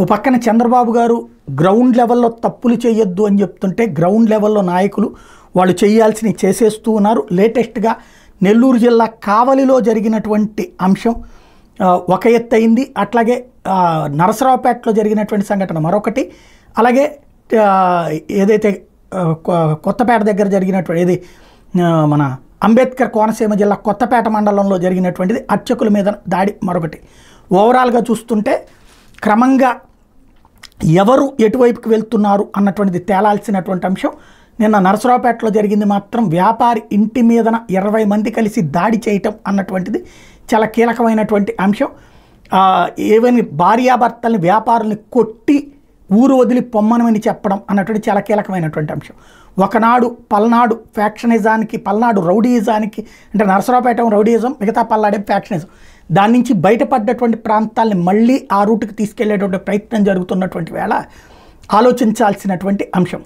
ఓ పక్కన చంద్రబాబు గారు గ్రౌండ్ లెవెల్లో తప్పులు చేయొద్దు అని చెప్తుంటే గ్రౌండ్ లెవెల్లో నాయకులు వాళ్ళు చేయాల్సినవి చేసేస్తూ ఉన్నారు లేటెస్ట్గా నెల్లూరు జిల్లా కావలిలో జరిగినటువంటి అంశం ఒక ఎత్తు అయింది అట్లాగే నరసరావుపేటలో జరిగినటువంటి సంఘటన మరొకటి అలాగే ఏదైతే కొత్తపేట దగ్గర జరిగినటువంటి ఏది మన అంబేద్కర్ కోనసీమ జిల్లా కొత్తపేట మండలంలో జరిగినటువంటిది అర్చకుల మీద దాడి మరొకటి ఓవరాల్గా చూస్తుంటే క్రమంగా ఎవరు ఎటువైపుకి వెళ్తున్నారు అన్నటువంటిది తేలాల్సినటువంటి అంశం నిన్న నరసరావుపేటలో జరిగింది మాత్రం వ్యాపారి ఇంటి మీదన ఇరవై మంది కలిసి దాడి చేయటం అన్నటువంటిది చాలా కీలకమైనటువంటి అంశం ఏవైనా భార్యాభర్తల్ని వ్యాపారుల్ని కొట్టి ఊరు వదిలి పొమ్మనమని చెప్పడం అన్నటువంటి చాలా కీలకమైనటువంటి అంశం ఒకనాడు పల్నాడు ఫ్యాక్షనిజానికి పల్నాడు రౌడీయిజానికి అంటే నరసరావుపేటం రౌడీయిజం మిగతా పల్నాడే ఫ్యాక్షనిజం దాని నుంచి బయటపడ్డటువంటి ప్రాంతాల్ని మళ్ళీ ఆ రూటుకి తీసుకెళ్లేటువంటి ప్రయత్నం జరుగుతున్నటువంటి వేళ ఆలోచించాల్సినటువంటి అంశం